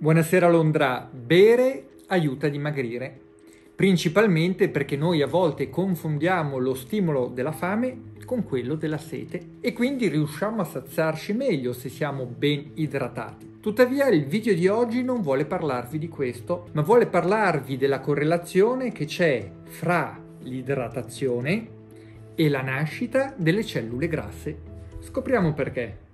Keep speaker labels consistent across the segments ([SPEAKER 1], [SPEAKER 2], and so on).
[SPEAKER 1] Buonasera Londra, bere aiuta a dimagrire, principalmente perché noi a volte confondiamo lo stimolo della fame con quello della sete e quindi riusciamo a saziarci meglio se siamo ben idratati. Tuttavia il video di oggi non vuole parlarvi di questo, ma vuole parlarvi della correlazione che c'è fra l'idratazione e la nascita delle cellule grasse. Scopriamo perché.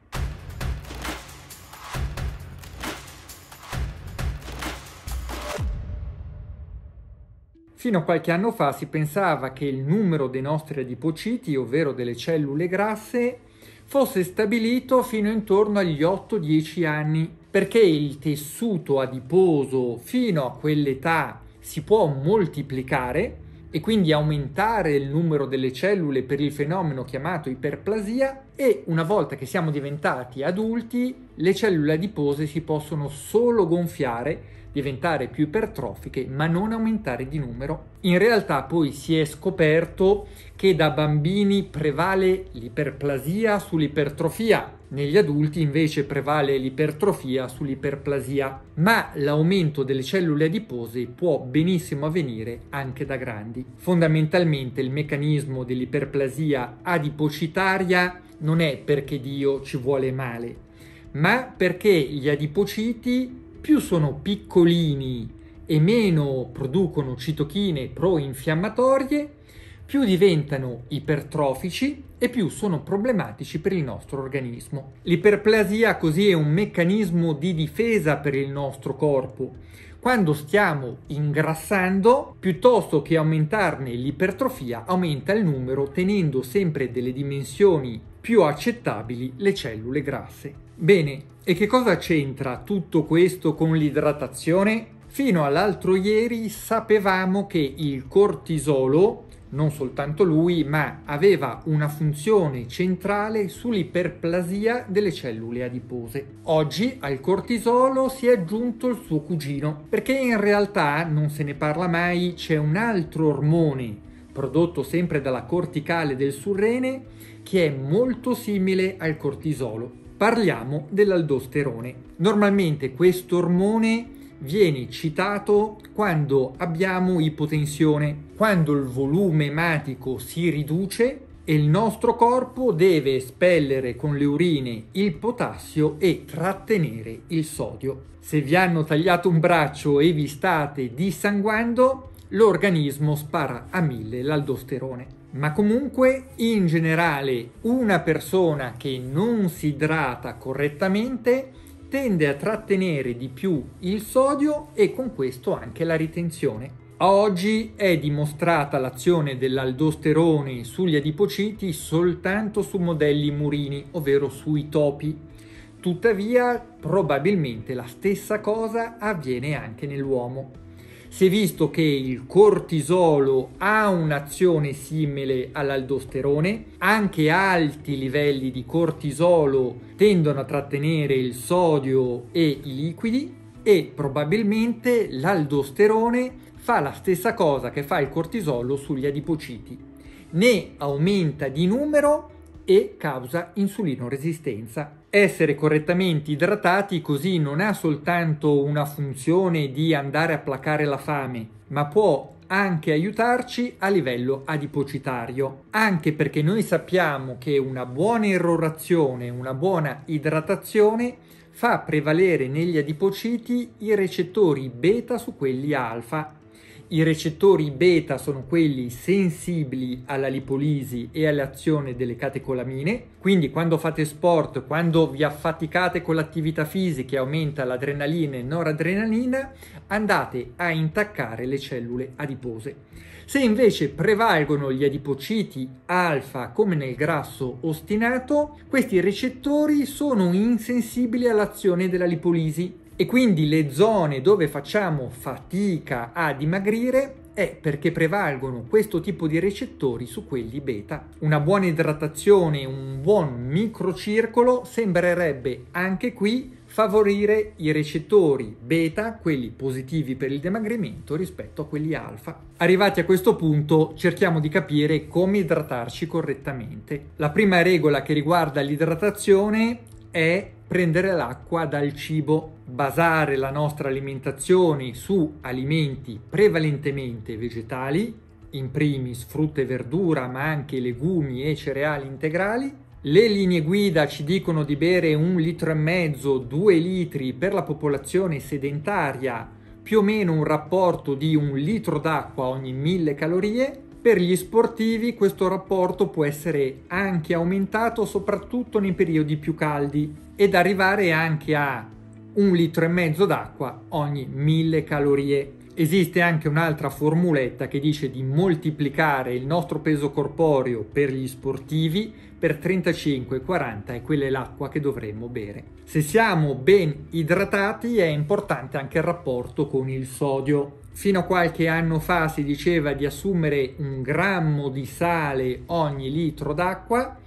[SPEAKER 1] Fino a qualche anno fa si pensava che il numero dei nostri adipociti, ovvero delle cellule grasse, fosse stabilito fino intorno agli 8-10 anni, perché il tessuto adiposo fino a quell'età si può moltiplicare e quindi aumentare il numero delle cellule per il fenomeno chiamato iperplasia e una volta che siamo diventati adulti le cellule adipose si possono solo gonfiare diventare più ipertrofiche ma non aumentare di numero. In realtà poi si è scoperto che da bambini prevale l'iperplasia sull'ipertrofia, negli adulti invece prevale l'ipertrofia sull'iperplasia, ma l'aumento delle cellule adipose può benissimo avvenire anche da grandi. Fondamentalmente il meccanismo dell'iperplasia adipocitaria non è perché Dio ci vuole male, ma perché gli adipociti più sono piccolini e meno producono citochine pro-infiammatorie, più diventano ipertrofici e più sono problematici per il nostro organismo. L'iperplasia così è un meccanismo di difesa per il nostro corpo. Quando stiamo ingrassando, piuttosto che aumentarne l'ipertrofia, aumenta il numero tenendo sempre delle dimensioni più accettabili le cellule grasse. Bene, e che cosa c'entra tutto questo con l'idratazione? Fino all'altro ieri sapevamo che il cortisolo, non soltanto lui, ma aveva una funzione centrale sull'iperplasia delle cellule adipose. Oggi al cortisolo si è aggiunto il suo cugino, perché in realtà non se ne parla mai, c'è un altro ormone prodotto sempre dalla corticale del surrene che è molto simile al cortisolo Parliamo dell'aldosterone. Normalmente questo ormone viene citato quando abbiamo ipotensione, quando il volume ematico si riduce e il nostro corpo deve espellere con le urine il potassio e trattenere il sodio. Se vi hanno tagliato un braccio e vi state dissanguando, l'organismo spara a mille l'aldosterone. Ma comunque, in generale, una persona che non si idrata correttamente tende a trattenere di più il sodio e con questo anche la ritenzione. Oggi è dimostrata l'azione dell'aldosterone sugli adipociti soltanto su modelli murini, ovvero sui topi. Tuttavia, probabilmente la stessa cosa avviene anche nell'uomo. Si è visto che il cortisolo ha un'azione simile all'aldosterone, anche alti livelli di cortisolo tendono a trattenere il sodio e i liquidi e probabilmente l'aldosterone fa la stessa cosa che fa il cortisolo sugli adipociti, ne aumenta di numero e causa insulino resistenza. Essere correttamente idratati così non ha soltanto una funzione di andare a placare la fame, ma può anche aiutarci a livello adipocitario, anche perché noi sappiamo che una buona irrorazione, una buona idratazione fa prevalere negli adipociti i recettori beta su quelli alfa i recettori beta sono quelli sensibili alla lipolisi e all'azione delle catecolamine, quindi quando fate sport, quando vi affaticate con l'attività fisica e aumenta l'adrenalina e noradrenalina, andate a intaccare le cellule adipose. Se invece prevalgono gli adipociti alfa come nel grasso ostinato, questi recettori sono insensibili all'azione della lipolisi e quindi le zone dove facciamo fatica a dimagrire è perché prevalgono questo tipo di recettori su quelli beta. Una buona idratazione, un buon microcircolo sembrerebbe anche qui favorire i recettori beta, quelli positivi per il dimagrimento, rispetto a quelli alfa. Arrivati a questo punto cerchiamo di capire come idratarci correttamente. La prima regola che riguarda l'idratazione è prendere l'acqua dal cibo, basare la nostra alimentazione su alimenti prevalentemente vegetali, in primis frutta e verdura, ma anche legumi e cereali integrali. Le linee guida ci dicono di bere un litro e mezzo, due litri per la popolazione sedentaria, più o meno un rapporto di un litro d'acqua ogni mille calorie per gli sportivi questo rapporto può essere anche aumentato soprattutto nei periodi più caldi ed arrivare anche a un litro e mezzo d'acqua ogni mille calorie. Esiste anche un'altra formuletta che dice di moltiplicare il nostro peso corporeo per gli sportivi per 35 40 e quella è l'acqua che dovremmo bere. Se siamo ben idratati è importante anche il rapporto con il sodio. Fino a qualche anno fa si diceva di assumere un grammo di sale ogni litro d'acqua,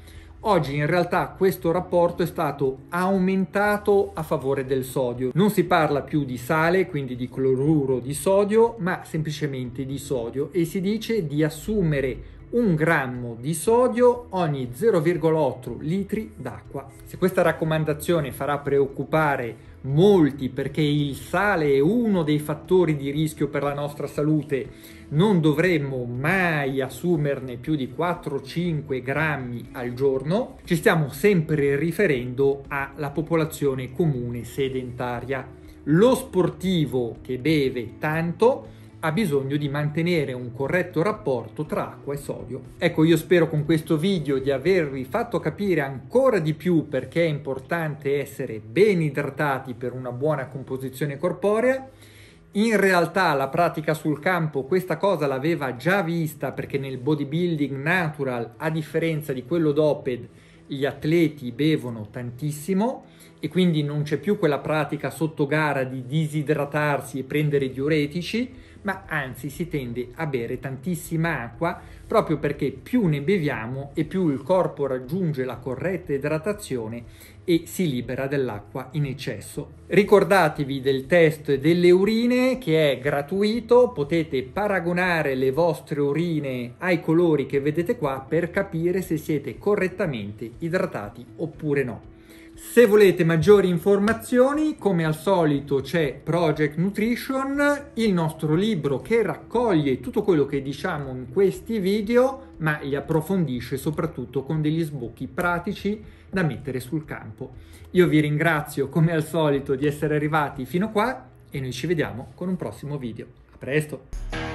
[SPEAKER 1] Oggi in realtà questo rapporto è stato aumentato a favore del sodio. Non si parla più di sale, quindi di cloruro di sodio, ma semplicemente di sodio e si dice di assumere un grammo di sodio ogni 0,8 litri d'acqua. Se questa raccomandazione farà preoccupare molti perché il sale è uno dei fattori di rischio per la nostra salute, non dovremmo mai assumerne più di 4-5 grammi al giorno, ci stiamo sempre riferendo alla popolazione comune sedentaria. Lo sportivo che beve tanto ha bisogno di mantenere un corretto rapporto tra acqua e sodio. Ecco, io spero con questo video di avervi fatto capire ancora di più perché è importante essere ben idratati per una buona composizione corporea. In realtà la pratica sul campo questa cosa l'aveva già vista perché nel bodybuilding natural, a differenza di quello doped, gli atleti bevono tantissimo e quindi non c'è più quella pratica sotto gara di disidratarsi e prendere diuretici, ma anzi si tende a bere tantissima acqua proprio perché più ne beviamo e più il corpo raggiunge la corretta idratazione e si libera dell'acqua in eccesso. Ricordatevi del test delle urine che è gratuito, potete paragonare le vostre urine ai colori che vedete qua per capire se siete correttamente idratati oppure no. Se volete maggiori informazioni, come al solito c'è Project Nutrition, il nostro libro che raccoglie tutto quello che diciamo in questi video, ma li approfondisce soprattutto con degli sbocchi pratici da mettere sul campo. Io vi ringrazio come al solito di essere arrivati fino qua e noi ci vediamo con un prossimo video. A presto!